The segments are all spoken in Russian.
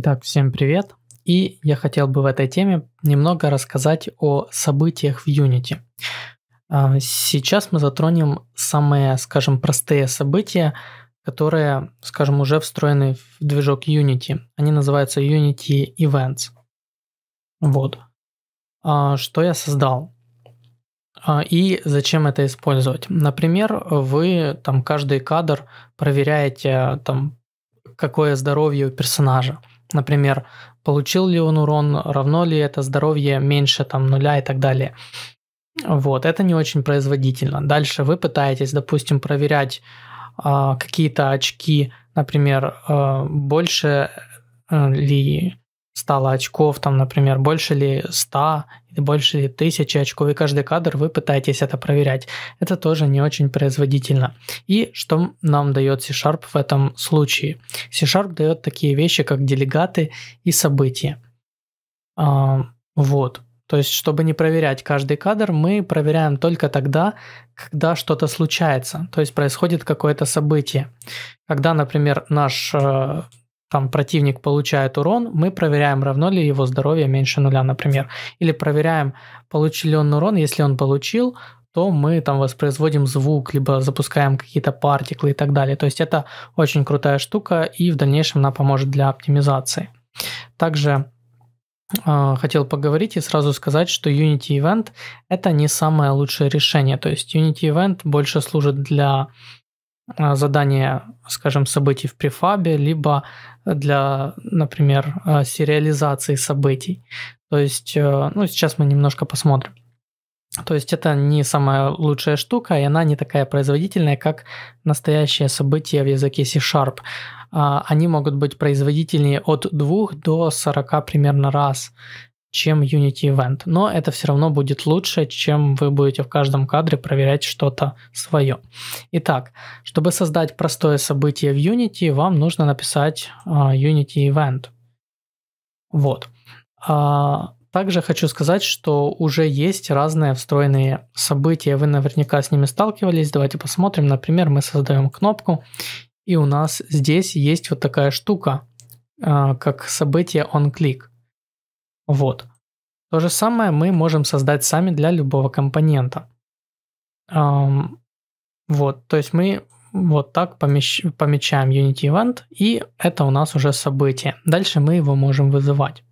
Итак, всем привет! И я хотел бы в этой теме немного рассказать о событиях в Unity. А, сейчас мы затронем самые, скажем, простые события, которые, скажем, уже встроены в движок Unity. Они называются Unity Events. Вот. А, что я создал? А, и зачем это использовать? Например, вы там каждый кадр проверяете там какое здоровье у персонажа. Например, получил ли он урон, равно ли это здоровье меньше там нуля и так далее. Вот, это не очень производительно. Дальше вы пытаетесь, допустим, проверять э, какие-то очки, например, а, э, больше ли стало очков, там, например, больше ли 100 или больше ли 1000 очков, и каждый кадр вы пытаетесь это проверять. Это тоже не очень производительно. И что нам дает C-Sharp в этом случае? C-Sharp дает такие вещи, как делегаты и события. А, вот. То есть, чтобы не проверять каждый кадр, мы проверяем только тогда, когда что-то случается, то есть происходит какое-то событие. Когда, например, наш э, там противник получает урон, мы проверяем, равно ли его здоровье меньше нуля, например. Или проверяем, получил ли он урон, если он получил, то мы там воспроизводим звук, либо запускаем какие-то партиклы и так далее. То есть это очень крутая штука, и в дальнейшем она поможет для оптимизации. Также э, хотел поговорить и сразу сказать, что Unity Event это не самое лучшее решение. То есть Unity Event больше служит для Э, задание, скажем, событий в префабе, либо для, например, э, сериализации событий. То есть, э, ну, сейчас мы немножко посмотрим. То есть это не самая лучшая штука, и она не такая производительная, как настоящие события в языке C-Sharp. А, они могут быть производительнее от 2 до 40 примерно раз чем Unity Event, но это все равно будет лучше, чем вы будете в каждом кадре проверять что-то свое. Итак, чтобы создать простое событие в Unity, вам нужно написать uh, Unity Event. Вот. Uh, также хочу сказать, что уже есть разные встроенные события, вы наверняка с ними сталкивались. Давайте посмотрим. Например, мы создаем кнопку, и у нас здесь есть вот такая штука, uh, как событие On Click. Вот. То же самое мы можем создать сами для любого компонента. Эм, вот, то есть мы вот так помещ, помечаем Unity Event, и это у нас уже событие. Дальше мы его можем вызывать.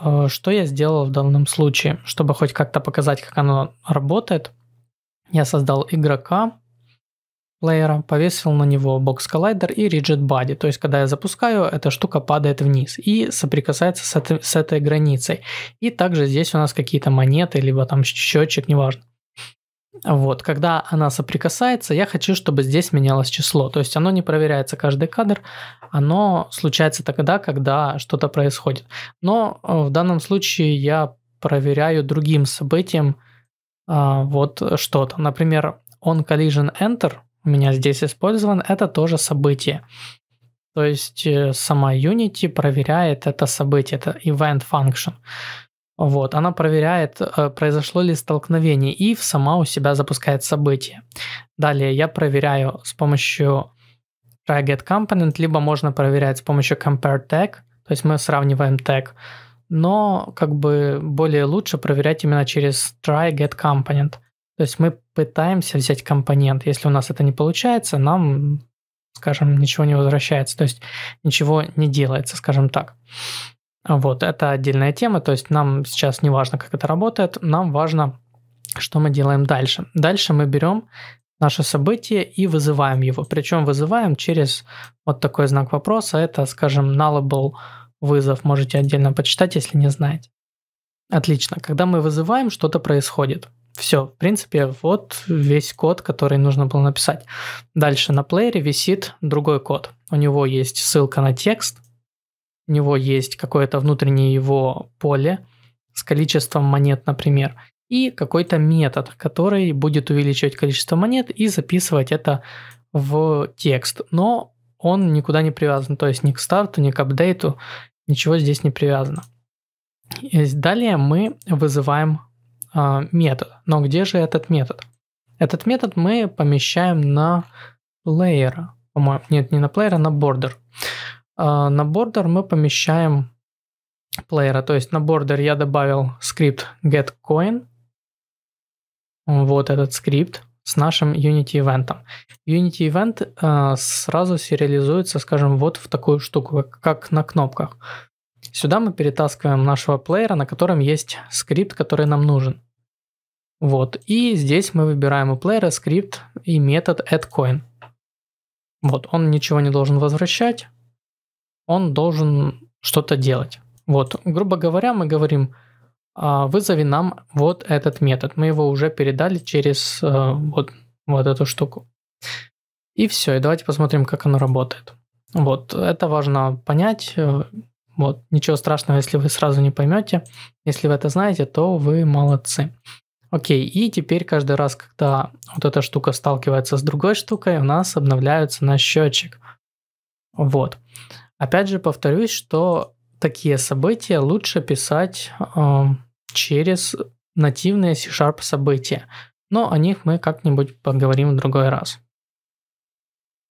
Э, что я сделал в данном случае? Чтобы хоть как-то показать, как оно работает, я создал игрока, лейера, повесил на него Box Collider и Rigid Body. То есть, когда я запускаю, эта штука падает вниз и соприкасается с, это, с этой границей. И также здесь у нас какие-то монеты, либо там счетчик, неважно. Вот, когда она соприкасается, я хочу, чтобы здесь менялось число. То есть оно не проверяется каждый кадр, оно случается тогда, когда что-то происходит. Но э, в данном случае я проверяю другим событием а, вот что-то. Например, on collision enter – у меня здесь использован, это тоже событие. То есть э, сама Unity проверяет это событие, это event function. Вот, она проверяет, э, произошло ли столкновение, и сама у себя запускает событие. Далее я проверяю с помощью try get component, либо можно проверять с помощью compare tag, то есть мы сравниваем тег, но как бы более лучше проверять именно через try get component. То есть мы пытаемся взять компонент. Если у нас это не получается, нам, скажем, ничего не возвращается. То есть ничего не делается, скажем так. Вот, это отдельная тема. То есть нам сейчас не важно, как это работает. Нам важно, что мы делаем дальше. Дальше мы берем наше событие и вызываем его. Причем вызываем через вот такой знак вопроса. Это, скажем, nullable вызов. Можете отдельно почитать, если не знаете. Отлично. Когда мы вызываем, что-то происходит. Все, в принципе, вот весь код, который нужно было написать. Дальше на плеере висит другой код. У него есть ссылка на текст, у него есть какое-то внутреннее его поле с количеством монет, например, и какой-то метод, который будет увеличивать количество монет и записывать это в текст. Но он никуда не привязан, то есть ни к старту, ни к апдейту, ничего здесь не привязано. И э, далее мы вызываем а, метод. Но где же этот метод? Этот метод мы помещаем на layer, по-моему. Нет, не на player, а на border. На border мы помещаем плеера. То есть на border я добавил скрипт getCoin. Вот этот скрипт с нашим Unity Event. Unity Event а, сразу сериализуется, скажем, вот в такую штуку, как на кнопках. Сюда мы перетаскиваем нашего плеера, на котором есть скрипт, который нам нужен. Вот. И здесь мы выбираем у плеера скрипт и метод addCoin. Вот, он ничего не должен возвращать, он должен что-то делать. Вот, грубо говоря, мы говорим, а, вызови нам вот этот метод. Мы его уже передали через э, вот, вот эту штуку. И все, и давайте посмотрим, как оно работает. Вот, это важно понять. Э, вот, ничего страшного, если вы сразу не поймете. Если вы это знаете, то вы молодцы. Окей, и теперь каждый раз, когда вот эта штука сталкивается с другой штукой, у нас обновляется наш счетчик. Вот. Опять же повторюсь, что такие события лучше писать э, через нативные C-Sharp события. Но о них мы как-нибудь поговорим в другой раз.